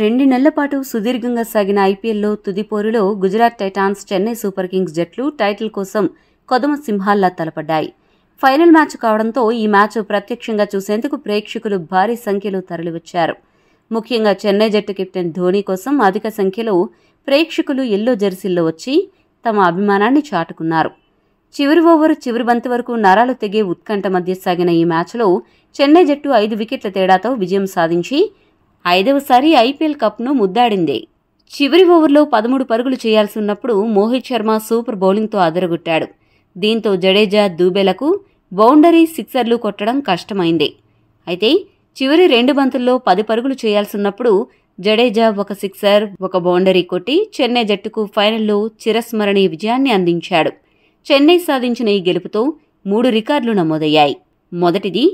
రెండు నెలల పాటు సుదీర్ఘంగా సాగిన ఐపీఎల్లో తుది పోరులో Gujarat Titans Chennai Super Kings జట్లు టైటిల్ కోసం కొదమ సింహాల్లా తలపడ్డాయి ఫైనల్ మ్యాచ్ కావడంతో ఈ మ్యాచ్ ప్రత్యక్షంగా చూసేందుకు ప్రేక్షకులు భారీ సంఖ్యలో తరలివచ్చారు ముఖ్యంగా చెన్నై జట్టు కెప్టెన్ ధోని కోసం అధిక సంఖ్యలో ప్రేక్షకులు ఎల్లో జెర్సీల్లో వచ్చి తమ అభిమానాన్ని చాటుకున్నారు చివరి ఓవర్ చివరి బంతి వరకు నరాలు తెగే ఉత్కంఠ మధ్య సాగిన ఈ మ్యాచ్లో చెన్నై జట్టు ఐదు వికెట్ల తేడాతో విజయం సాధించి ఐదవసారి ఐపీఎల్ కప్ను ముద్దాడింది చివరి ఓవర్లో పదమూడు పరుగులు చేయాల్సి ఉన్నప్పుడు మోహిత్ శర్మ సూపర్ బౌలింగ్తో అదరగొట్టాడు దీంతో జడేజా దూబేలకు బౌండరీ సిక్సర్లు కొట్టడం కష్టమైంది అయితే చివరి రెండు బంతుల్లో పది పరుగులు చేయాల్సిన్నప్పుడు జడేజా ఒక సిక్సర్ ఒక బౌండరీ కొట్టి చెన్నై జట్టుకు ఫైనల్లో చిరస్మరణీయ విజయాన్ని అందించాడు చెన్నై సాధించిన ఈ గెలుపుతో మూడు రికార్డులు నమోదయ్యాయి మొదటిది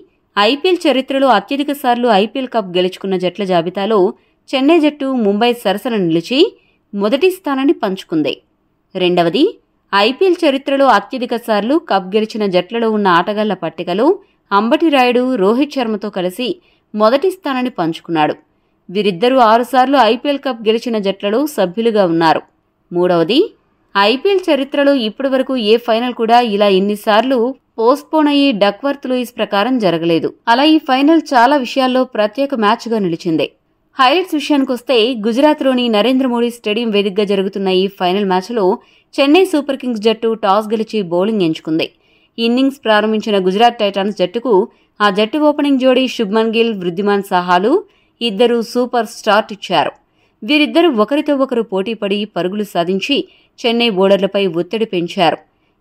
ఐపీఎల్ చరిత్రలో అత్యధిక సార్లు ఐపీఎల్ కప్ గెలుచుకున్న జట్ల జాబితాలో చెన్నై జట్టు ముంబై సరసన నిలిచి మొదటి స్థానాన్ని పంచుకుంది రెండవది ఐపీఎల్ చరిత్రలో అత్యధిక సార్లు కప్ గెలిచిన జట్లలో ఉన్న ఆటగాళ్ల పట్టికలో అంబటి రాయుడు రోహిత్ శర్మతో కలిసి మొదటి స్థానాన్ని పంచుకున్నాడు వీరిద్దరూ ఆరుసార్లు ఐపీఎల్ కప్ గెలిచిన జట్లలో సభ్యులుగా ఉన్నారు మూడవది ఐపీఎల్ చరిత్రలో ఇప్పటివరకు ఏ ఫైనల్ కూడా ఇలా ఇన్నిసార్లు పోస్ట్పోన్ అయ్యి డక్వర్త్ లూయిస్ ప్రకారం జరగలేదు అలా ఈ ఫైనల్ చాలా విషయాల్లో ప్రత్యేక మ్యాచ్గా నిలిచింది హైలైట్స్ విషయానికొస్తే గుజరాత్లోని నరేంద్ర మోడీ స్టేడియం వేదికగా జరుగుతున్న ఈ ఫైనల్ మ్యాచ్లో చెన్నై సూపర్ కింగ్స్ జట్టు టాస్ గెలిచి బౌలింగ్ ఎంచుకుంది ఇన్నింగ్స్ ప్రారంభించిన గుజరాత్ టైటాన్స్ జట్టుకు ఆ జట్టు ఓపెనింగ్ జోడి శుభ్మన్ గిల్ వృద్ధిమాన్ సాహాలు ఇద్దరు సూపర్ స్టార్ట్ ఇచ్చారు వీరిద్దరూ ఒకరితో ఒకరు పోటీపడి పరుగులు సాధించి చెన్నై బోర్డర్లపై ఒత్తిడి పెంచారు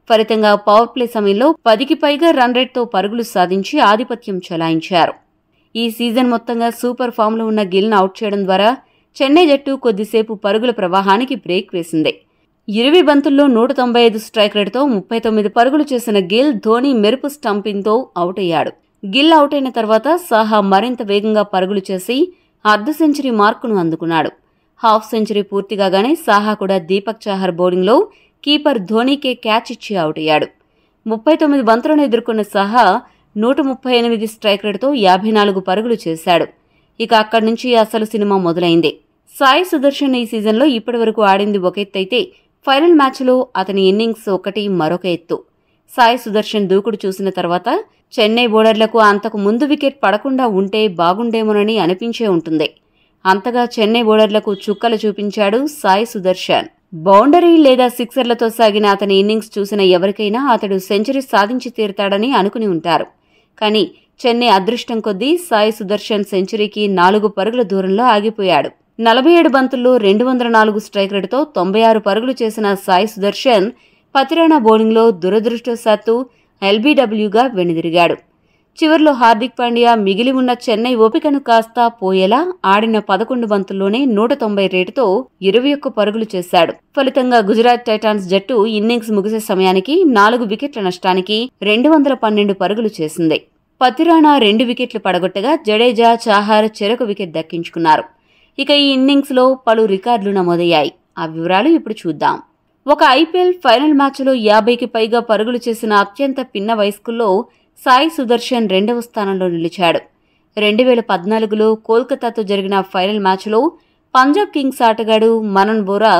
ఫలితంగా పవర్ ప్లే సమయంలో పదికి పైగా రన్ రేట్తో పరుగులు సాధించి ఆధిపత్యం చెలాయించారు ఈ సీజన్ మొత్తంగా సూపర్ ఫామ్లో ఉన్న గిల్ను అవుట్ చేయడం ద్వారా చెన్నై జట్టు కొద్దిసేపు పరుగుల ప్రవాహానికి బ్రేక్ వేసింది ఇరవై బంతుల్లో నూట తొంభై ఐదు స్ట్రైక్ రేట్తో ముప్పై తొమ్మిది పరుగులు చేసిన గిల్ ధోని మెరుపు స్టంపింగ్తో అవుట్ అయ్యాడు గిల్ అవుట్ అయిన తర్వాత సాహా మరింత వేగంగా పరుగులు చేసి అర్ధ సెంచరీ మార్కును అందుకున్నాడు హాఫ్ సెంచరీ పూర్తి కాగానే సాహా కూడా దీపక్ చాహర్ బౌలింగ్లో కీపర్ ధోనీకే క్యాచ్ ఇచ్చి అవుట్ అయ్యాడు ముప్పై తొమ్మిది బంతులను ఎదుర్కొన్న సహా నూట ముప్పై ఎనిమిది స్ట్రైక్ రేటుతో యాభై నాలుగు పరుగులు చేశాడు ఇక అక్కడి నుంచి అసలు సినిమా మొదలైంది సాయి సుదర్శన్ ఈ సీజన్లో ఇప్పటివరకు ఆడింది ఒక ఎత్తు అయితే ఫైనల్ మ్యాచ్లో అతని ఇన్నింగ్స్ ఒకటి మరొక ఎత్తు సాయి సుదర్శన్ దూకుడు చూసిన తర్వాత చెన్నై బౌలర్లకు అంతకు ముందు వికెట్ పడకుండా ఉంటే బాగుండేమోనని అనిపించే ఉంటుంది అంతగా చెన్నై బౌలర్లకు చుక్కలు చూపించాడు సాయి సుదర్శన్ బౌండరీ లేదా సిక్సర్లతో సాగిన అతని ఇన్నింగ్స్ చూసిన ఎవరికైనా అతడు సెంచరీ సాధించి తీరుతాడని అనుకుని ఉంటారు కానీ చెన్నై అదృష్టం కొద్దీ సాయి సుదర్శన్ సెంచరీకి నాలుగు పరుగుల దూరంలో ఆగిపోయాడు నలభై ఏడు బంతుల్లో రెండు వందల నాలుగు స్ట్రైక్ రేటుతో తొంభై ఆరు పరుగులు చేసిన సాయి సుదర్శన్ పతిరాణా బౌలింగ్లో దురదృష్టవశాత్తు ఎల్బీడబ్ల్యూగా వెనుదిరిగాడు చివరిలో హార్దిక్ పాండ్యా మిగిలి ఉన్న చెన్నై ఓపికను కాస్త పోయేలా ఆడిన పదకొండు బంతుల్లోనే నూట తొంభై రేటుతో ఇరవై ఒక్క పరుగులు చేశాడు ఫలితంగా గుజరాత్ టైటాన్స్ జట్టు ఇన్నింగ్స్ ముగిసే సమయానికి నాలుగు వికెట్ల నష్టానికి రెండు వందల పన్నెండు పరుగులు చేసింది పతిరాణా రెండు వికెట్లు పడగొట్టగా జడేజా చాహార్ చెరకు వికెట్ దక్కించుకున్నారు ఇక ఈ ఇన్నింగ్స్లో పలు రికార్డులు నమోదయ్యాయి ఆ వివరాలు ఇప్పుడు చూద్దాం ఒక ఐపీఎల్ ఫైనల్ మ్యాచ్లో యాభైకి పైగా పరుగులు చేసిన అత్యంత పిన్న వయస్కుల్లో సాయి సుదర్శన్ రెండవ స్థానంలో నిలిచాడు రెండు వేల పద్నాలుగులో కోల్కతాతో జరిగిన ఫైనల్ మ్యాచ్లో పంజాబ్ కింగ్స్ ఆటగాడు మనన్ బోరా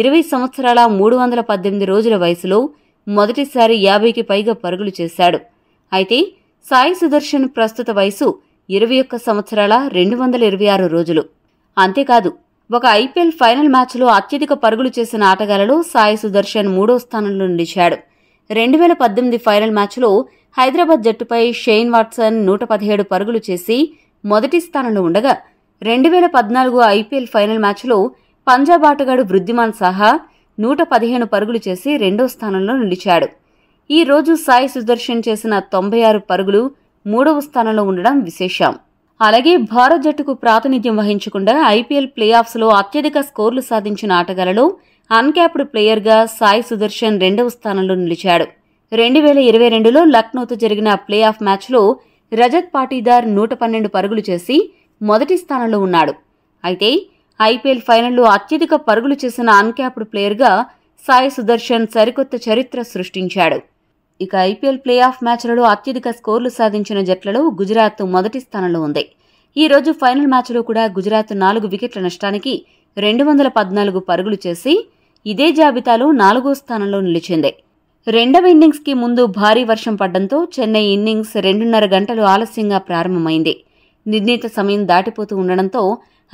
ఇరవై సంవత్సరాల మూడు వందల పద్దెనిమిది రోజుల వయసులో మొదటిసారి యాభైకి పైగా పరుగులు చేశాడు అయితే సాయి సుదర్శన్ ప్రస్తుత వయసు ఇరవై ఒక్క సంవత్సరాల రెండు వందల ఇరవై ఆరు రోజులు అంతేకాదు ఒక ఐపీఎల్ ఫైనల్ మ్యాచ్లో అత్యధిక పరుగులు చేసిన ఆటగాళ్లలో సాయి సుదర్శన్ మూడో స్థానంలో నిలిచాడు రెండు వేల పద్దెనిమిది ఫైనల్ మ్యాచ్లో హైదరాబాద్ జట్టుపై షేన్ వాట్సన్ నూట పదిహేడు పరుగులు చేసి మొదటి స్థానంలో ఉండగా రెండు వేల పద్నాలుగు ఐపీఎల్ ఫైనల్ మ్యాచ్లో పంజాబ్ ఆటగాడు వృద్ధిమాన్ సాహా నూట పదిహేను పరుగులు చేసి రెండో స్థానంలో నిలిచాడు ఈ రోజు సాయి సుదర్శన్ చేసిన తొంభై ఆరు పరుగులు మూడవ స్థానంలో ఉండడం విశేషం అలాగే భారత్ జట్టుకు ప్రాతినిధ్యం వహించకుండా ఐపీఎల్ ప్లే ఆఫ్స్లో అత్యధిక స్కోర్లు సాధించిన ఆటగాళ్లలో అన్క్యాప్డ్ ప్లేయర్గా సాయి సుదర్శన్ రెండవ స్థానంలో నిలిచాడు రెండు వేల ఇరవై రెండులో లక్నోతో జరిగిన ప్లే ఆఫ్ మ్యాచ్లో రజత్ పాటీదార్ నూట పన్నెండు పరుగులు చేసి మొదటి స్థానంలో ఉన్నాడు అయితే ఐపీఎల్ ఫైనల్లో అత్యధిక పరుగులు చేసిన అన్క్యాప్డ్ ప్లేయర్గా సాయి సుదర్శన్ సరికొత్త చరిత్ర సృష్టించాడు ఇక ఐపీఎల్ ప్లే ఆఫ్ మ్యాచ్లలో అత్యధిక స్కోర్లు సాధించిన జట్లలో గుజరాత్ మొదటి స్థానంలో ఉంది ఈ రోజు ఫైనల్ మ్యాచ్లో కూడా గుజరాత్ నాలుగు వికెట్ల నష్టానికి రెండు వందల పద్నాలుగు పరుగులు చేసి ఇదే జాబితాలో నాలుగో స్థానంలో నిలిచింది రెండవ ఇన్నింగ్స్కి ముందు భారీ వర్షం పడడంతో చెన్నై ఇన్నింగ్స్ రెండున్నర గంటలు ఆలస్యంగా ప్రారంభమైంది నిర్ణీత సమయం దాటిపోతూ ఉండడంతో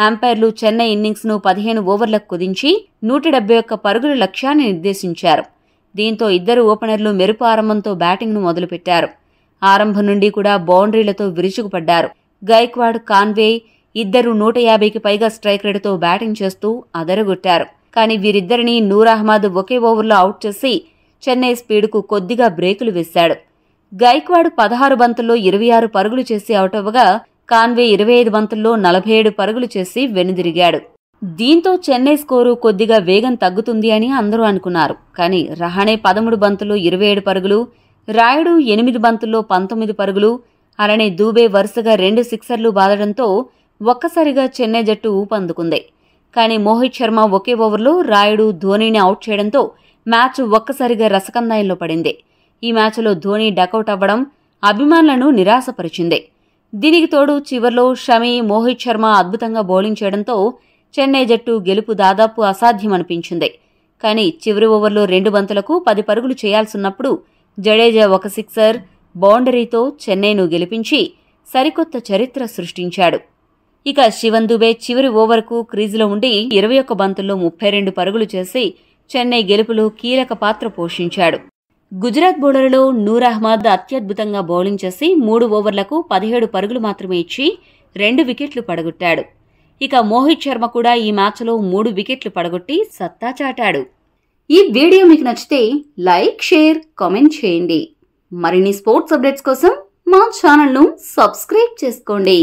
అంపైర్లు చెన్నై ఇన్నింగ్స్ను పదిహేను ఓవర్లకు కుదించి నూట డెబ్బై ఒక్క పరుగుల లక్ష్యాన్ని నిర్దేశించారు దీంతో ఇద్దరు ఓపెనర్లు మెరుపు ఆరంభంతో బ్యాటింగ్ను మొదలుపెట్టారు ఆరంభం నుండి కూడా బౌండరీలతో విరుచుకుపడ్డారు గైక్వాడ్ కాన్వే ఇద్దరు నూట యాభైకి పైగా స్ట్రైక్ రేటుతో బ్యాటింగ్ చేస్తూ అదరగొట్టారు కానీ వీరిద్దరినీ నూర్ అహ్మద్ ఒకే ఓవర్లో అవుట్ చేసి చెన్నై స్పీడ్కు కొద్దిగా బ్రేకులు వేశాడు గైక్వాడ్ పదహారు బంతుల్లో ఇరవై ఆరు పరుగులు చేసి అవుట్ అవ్వగా కాన్వే ఇరవై ఐదు బంతుల్లో నలభై ఏడు పరుగులు చేసి వెనుదిరిగాడు దీంతో చెన్నై స్కోరు కొద్దిగా వేగం తగ్గుతుంది అని అందరూ అనుకున్నారు కానీ రహానే పదమూడు బంతులు ఇరవై ఏడు పరుగులు రాయుడు ఎనిమిది బంతుల్లో పంతొమ్మిది పరుగులు అలానే దూబే వరుసగా రెండు సిక్సర్లు బాదడంతో ఒక్కసారిగా చెన్నై జట్టు ఊపందుకుంది కానీ మోహిత్ శర్మ ఒకే ఓవర్లో రాయుడు ధోనీని అవుట్ చేయడంతో మ్యాచ్ ఒక్కసారిగా రసకందాయంలో పడింది ఈ మ్యాచ్లో ధోని డకౌట్ అవ్వడం అభిమానులను నిరాశపరిచింది దీనికి తోడు చివర్లో షమి మోహిత్ శర్మ అద్భుతంగా బౌలింగ్ చేయడంతో చెన్నై జట్టు గెలుపు దాదాపు అసాధ్యమనిపించింది కానీ చివరి ఓవర్లో రెండు బంతులకు పది పరుగులు చేయాల్సిన్నప్పుడు జడేజా ఒక సిక్సర్ బౌండరీతో చెన్నైను గెలిపించి సరికొత్త చరిత్ర సృష్టించాడు ఇక శివన్ దుబే చివరి ఓవర్కు క్రీజులో ఉండి ఇరవై ఒక్క బంతుల్లో ముప్పై రెండు పరుగులు చేసి చెన్నై గెలుపులో కీలక పాత్ర పోషించాడు గుజరాత్ బౌలర్లో నూర్ అహ్మద్ అత్యద్భుతంగా బౌలింగ్ చేసి మూడు ఓవర్లకు పదిహేడు పరుగులు మాత్రమే ఇచ్చి రెండు వికెట్లు పడగొట్టాడు ఇక మోహిత్ శర్మ కూడా ఈ మ్యాచ్లో మూడు వికెట్లు పడగొట్టి సత్తా చాటాడు ఈ వీడియో మీకు నచ్చితే లైక్ షేర్ కామెంట్ చేయండి మరిన్ని స్పోర్ట్స్ అప్డేట్స్ కోసం మా ఛానల్ను సబ్స్క్రైబ్ చేసుకోండి